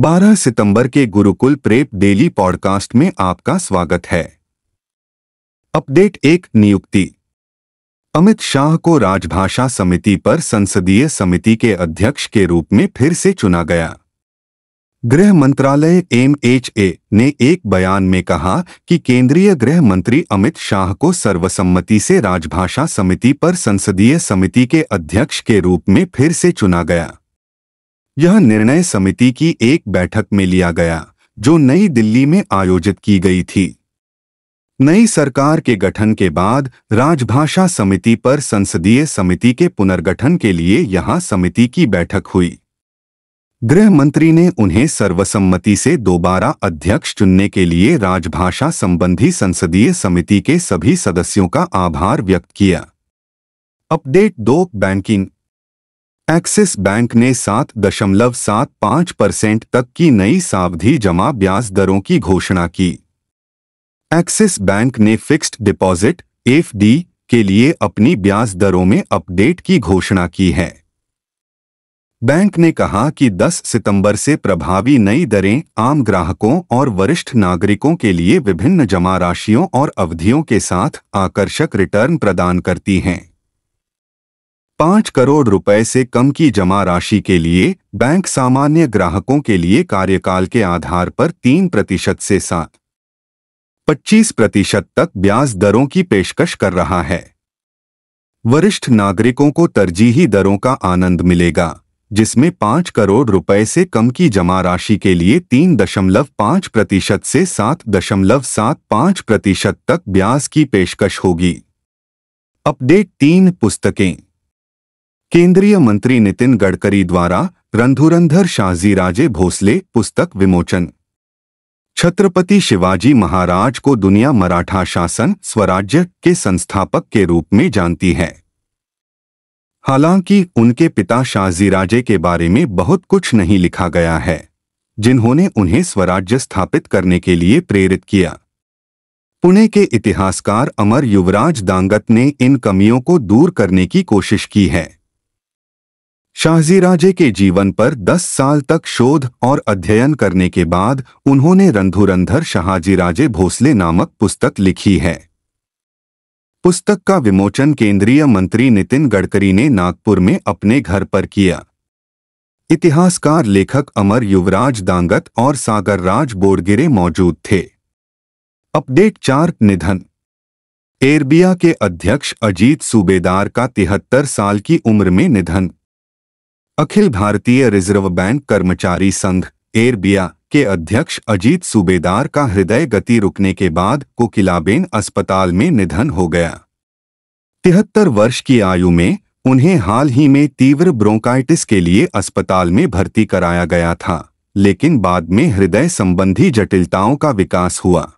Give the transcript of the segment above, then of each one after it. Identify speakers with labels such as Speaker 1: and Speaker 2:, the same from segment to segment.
Speaker 1: 12 सितंबर के Gurukul prep daily podcast में आपका स्वागत है अपडेट एक नियुक्ति अमित शाह को राजभाषा समिति पर संसदीय समिति के अध्यक्ष के रूप में फिर से चुना गया गृह मंत्रालय एम एच ए ने एक बयान में कहा कि केंद्रीय गृह मंत्री अमित शाह को सर्वसम्मति से राजभाषा समिति पर संसदीय समिति के अध्यक्ष के रूप में फिर से चुना गया यह निर्णय समिति की एक बैठक में लिया गया जो नई दिल्ली में आयोजित की गई थी नई सरकार के गठन के बाद राजभाषा समिति पर संसदीय समिति के पुनर्गठन के लिए यहां समिति की बैठक हुई गृह मंत्री ने उन्हें सर्वसम्मति से दोबारा अध्यक्ष चुनने के लिए राजभाषा संबंधी संसदीय समिति के सभी सदस्यों का आभार व्यक्त किया अपडेट दो बैंकिंग एक्सिस बैंक ने सात दशमलव सात पाँच परसेंट तक की नई सावधि जमा ब्याज दरों की घोषणा की एक्सिस बैंक ने फिक्स्ड डिपॉजिट एफ के लिए अपनी ब्याज दरों में अपडेट की घोषणा की है बैंक ने कहा कि 10 सितंबर से प्रभावी नई दरें आम ग्राहकों और वरिष्ठ नागरिकों के लिए विभिन्न जमा राशियों और अवधियों के साथ आकर्षक रिटर्न प्रदान करती हैं पाँच करोड़ रुपए से कम की जमा राशि के लिए बैंक सामान्य ग्राहकों के लिए कार्यकाल के आधार पर तीन प्रतिशत से सात पच्चीस प्रतिशत तक ब्याज दरों की पेशकश कर रहा है वरिष्ठ नागरिकों को तरजीही दरों का आनंद मिलेगा जिसमें पाँच करोड़ रुपए से कम की जमा राशि के लिए तीन दशमलव पाँच प्रतिशत से सात दशमलव सात पाँच प्रतिशत तक ब्याज की पेशकश होगी अपडेट तीन पुस्तकें मंत्री नितिन गडकरी द्वारा रंधुरंधर शाहजी राजे भोसले पुस्तक विमोचन छत्रपति शिवाजी महाराज को दुनिया मराठा शासन स्वराज्य के संस्थापक के रूप में जानती है हालांकि उनके पिता शाहजीराजे के बारे में बहुत कुछ नहीं लिखा गया है जिन्होंने उन्हें स्वराज्य स्थापित करने के लिए प्रेरित किया पुणे के इतिहासकार अमर युवराज दांगत ने इन कमियों को दूर करने की कोशिश की है शाहजीराजे के जीवन पर 10 साल तक शोध और अध्ययन करने के बाद उन्होंने रंधुरंधर शाहजीराजे भोसले नामक पुस्तक लिखी है पुस्तक का विमोचन केंद्रीय मंत्री नितिन गडकरी ने नागपुर में अपने घर पर किया इतिहासकार लेखक अमर युवराज दांगत और सागरराज बोरगिरे मौजूद थे अपडेट चार निधन एरबिया के अध्यक्ष अजीत सूबेदार का तिहत्तर साल की उम्र में निधन अखिल भारतीय रिजर्व बैंक कर्मचारी संघ एयरबिया के अध्यक्ष अजीत सूबेदार का हृदय गति रुकने के बाद कोकिलाबेन अस्पताल में निधन हो गया तिहत्तर वर्ष की आयु में उन्हें हाल ही में तीव्र ब्रोंकाइटिस के लिए अस्पताल में भर्ती कराया गया था लेकिन बाद में हृदय संबंधी जटिलताओं का विकास हुआ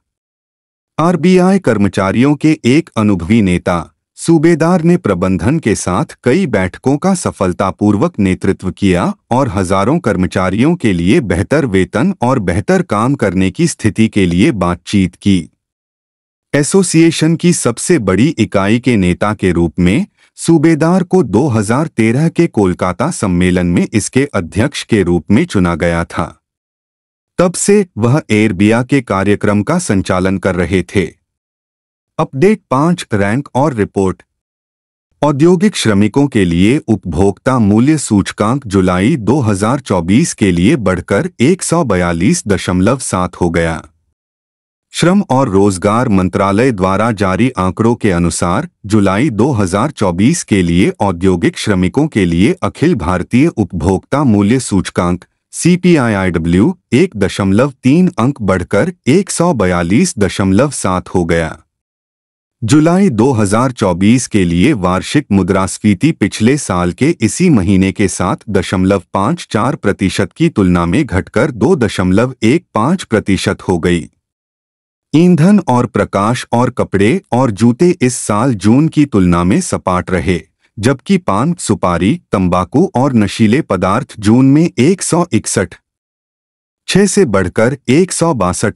Speaker 1: आरबीआई कर्मचारियों के एक अनुभवी नेता सूबेदार ने प्रबंधन के साथ कई बैठकों का सफलतापूर्वक नेतृत्व किया और हजारों कर्मचारियों के लिए बेहतर वेतन और बेहतर काम करने की स्थिति के लिए बातचीत की एसोसिएशन की सबसे बड़ी इकाई के नेता के रूप में सूबेदार को 2013 के कोलकाता सम्मेलन में इसके अध्यक्ष के रूप में चुना गया था तब से वह एयरबिया के कार्यक्रम का संचालन कर रहे थे अपडेट पांच रैंक और रिपोर्ट औद्योगिक श्रमिकों के लिए उपभोक्ता मूल्य सूचकांक जुलाई 2024 के लिए बढ़कर 142.7 हो गया श्रम और रोजगार मंत्रालय द्वारा जारी आंकड़ों के अनुसार जुलाई 2024 के लिए औद्योगिक श्रमिकों के लिए अखिल भारतीय उपभोक्ता मूल्य सूचकांक C P I I W एक दशमलव तीन अंक बढ़कर एक सौ बयालीस दशमलव सात हो गया जुलाई 2024 के लिए वार्षिक मुद्रास्फीति पिछले साल के इसी महीने के साथ दशमलव पाँच चार प्रतिशत की तुलना में घटकर दो दशमलव एक पाँच प्रतिशत हो गई ईंधन और प्रकाश और कपड़े और जूते इस साल जून की तुलना में सपाट रहे जबकि पान सुपारी तंबाकू और नशीले पदार्थ जून में एक सौ इकसठ छह से बढ़कर एक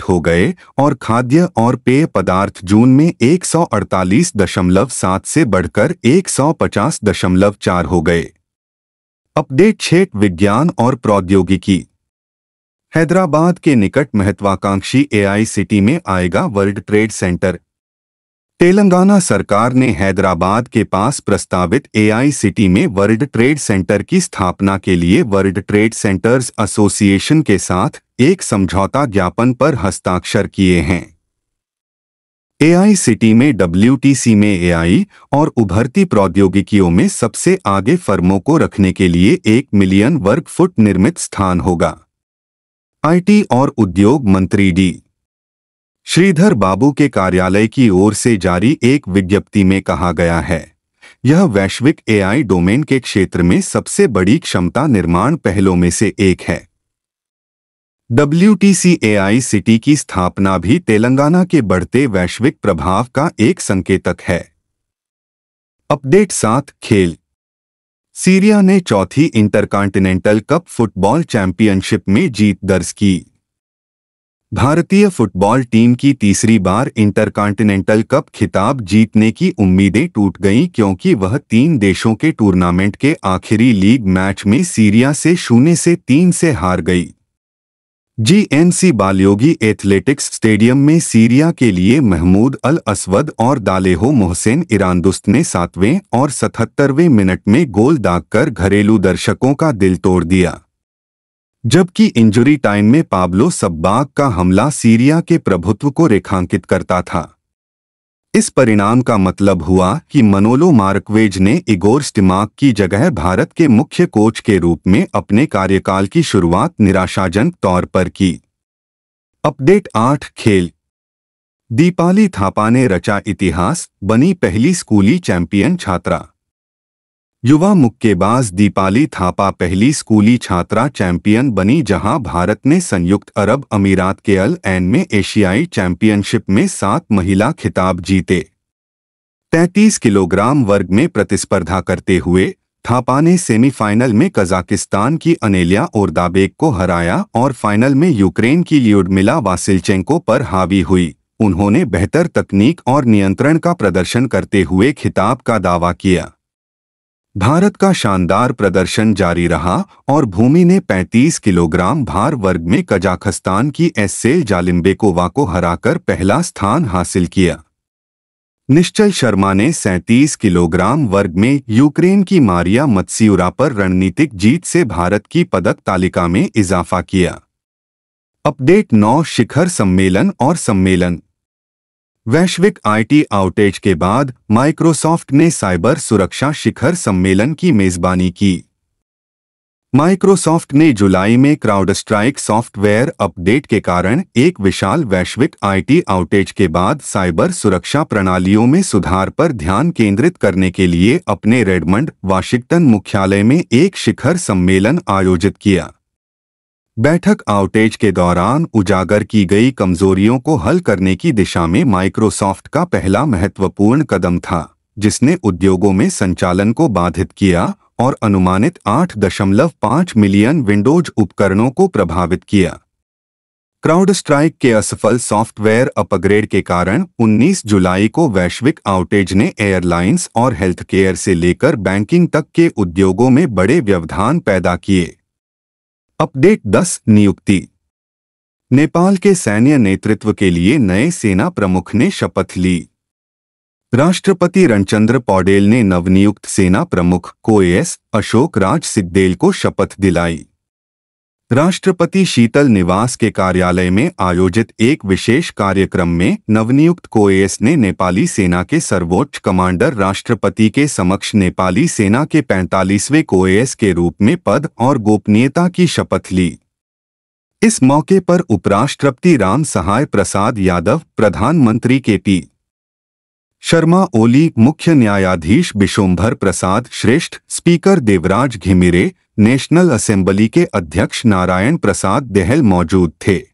Speaker 1: हो गए और खाद्य और पेय पदार्थ जून में एक से बढ़कर एक हो गए अपडेट छेट विज्ञान और प्रौद्योगिकी हैदराबाद के निकट महत्वाकांक्षी एआई सिटी में आएगा वर्ल्ड ट्रेड सेंटर तेलंगाना सरकार ने हैदराबाद के पास प्रस्तावित एआई सिटी में वर्ल्ड ट्रेड सेंटर की स्थापना के लिए वर्ल्ड ट्रेड सेंटर्स एसोसिएशन के साथ एक समझौता ज्ञापन पर हस्ताक्षर किए हैं एआई सिटी में डब्ल्यूटीसी में एआई और उभरती प्रौद्योगिकियों में सबसे आगे फर्मों को रखने के लिए एक मिलियन वर्ग फुट निर्मित स्थान होगा आईटी और उद्योग मंत्री डी श्रीधर बाबू के कार्यालय की ओर से जारी एक विज्ञप्ति में कहा गया है यह वैश्विक एआई डोमेन के क्षेत्र में सबसे बड़ी क्षमता निर्माण पहलों में से एक है डब्ल्यू एआई सिटी की स्थापना भी तेलंगाना के बढ़ते वैश्विक प्रभाव का एक संकेतक है अपडेट सात खेल सीरिया ने चौथी इंटरकॉन्टिनेंटल कप फुटबॉल चैंपियनशिप में जीत दर्ज की भारतीय फुटबॉल टीम की तीसरी बार इंटरकॉन्टिनेंटल कप खिताब जीतने की उम्मीदें टूट गईं क्योंकि वह तीन देशों के टूर्नामेंट के आखिरी लीग मैच में सीरिया से शून्य से तीन से हार गई जीएनसी बालयोगी एथलेटिक्स स्टेडियम में सीरिया के लिए महमूद अल असवद और दालेहो मोहसेन ईरानदुस्त ने सातवें और सतहत्तरवें मिनट में गोल दागकर घरेलू दर्शकों का दिल तोड़ दिया जबकि इंजुरी टाइम में पाब्लो सब्बाग का हमला सीरिया के प्रभुत्व को रेखांकित करता था इस परिणाम का मतलब हुआ कि मनोलो मार्कवेज ने इगोर स्टिमाक की जगह भारत के मुख्य कोच के रूप में अपने कार्यकाल की शुरुआत निराशाजनक तौर पर की अपडेट आठ खेल दीपाली थापा ने रचा इतिहास बनी पहली स्कूली चैंपियन छात्रा युवा मुक्केबाज दीपाली थापा पहली स्कूली छात्रा चैंपियन बनी जहां भारत ने संयुक्त अरब अमीरात के अल एन में एशियाई चैंपियनशिप में सात महिला खिताब जीते 33 किलोग्राम वर्ग में प्रतिस्पर्धा करते हुए थापा ने सेमीफाइनल में कजाकिस्तान की अनेलिया ओरदाबेक को हराया और फाइनल में यूक्रेन की ल्यूडमिला वासिलचेंको पर हावी हुई उन्होंने बेहतर तकनीक और नियंत्रण का प्रदर्शन करते हुए खिताब का दावा किया भारत का शानदार प्रदर्शन जारी रहा और भूमि ने 35 किलोग्राम भार वर्ग में कजाखस्तान की एस्सेल जालिम्बेकोवा को हराकर पहला स्थान हासिल किया निश्चल शर्मा ने 37 किलोग्राम वर्ग में यूक्रेन की मारिया मत्स्यूरा पर रणनीतिक जीत से भारत की पदक तालिका में इजाफा किया अपडेट नौ शिखर सम्मेलन और सम्मेलन वैश्विक आईटी आउटेज के बाद माइक्रोसॉफ्ट ने साइबर सुरक्षा शिखर सम्मेलन की मेजबानी की माइक्रोसॉफ्ट ने जुलाई में क्राउड स्ट्राइक सॉफ्टवेयर अपडेट के कारण एक विशाल वैश्विक आईटी आउटेज के बाद साइबर सुरक्षा प्रणालियों में सुधार पर ध्यान केंद्रित करने के लिए अपने रेडमंड वाशिंगटन मुख्यालय में एक शिखर सम्मेलन आयोजित किया बैठक आउटेज के दौरान उजागर की गई कमजोरियों को हल करने की दिशा में माइक्रोसॉफ्ट का पहला महत्वपूर्ण कदम था जिसने उद्योगों में संचालन को बाधित किया और अनुमानित 8.5 मिलियन विंडोज उपकरणों को प्रभावित किया क्राउड स्ट्राइक के असफल सॉफ्टवेयर अपग्रेड के कारण 19 जुलाई को वैश्विक आउटेज ने एयरलाइंस और हेल्थकेयर से लेकर बैंकिंग तक के उद्योगों में बड़े व्यवधान पैदा किए अपडेट 10 नियुक्ति नेपाल के सैन्य नेतृत्व के लिए नए सेना प्रमुख ने शपथ ली राष्ट्रपति रणचंद्र पौडेल ने नवनियुक्त सेना प्रमुख को एस अशोक राज सिद्देल को शपथ दिलाई राष्ट्रपति शीतल निवास के कार्यालय में आयोजित एक विशेष कार्यक्रम में नवनियुक्त कोएस ने नेपाली सेना के सर्वोच्च कमांडर राष्ट्रपति के समक्ष नेपाली सेना के 45वें कोएस के रूप में पद और गोपनीयता की शपथ ली इस मौके पर उपराष्ट्रपति राम सहाय प्रसाद यादव प्रधानमंत्री के पी शर्मा ओली मुख्य न्यायाधीश Bishwambhar Prasad Shrestha speaker Devraj Ghimire national assembly के अध्यक्ष नारायण प्रसाद देहल मौजूद थे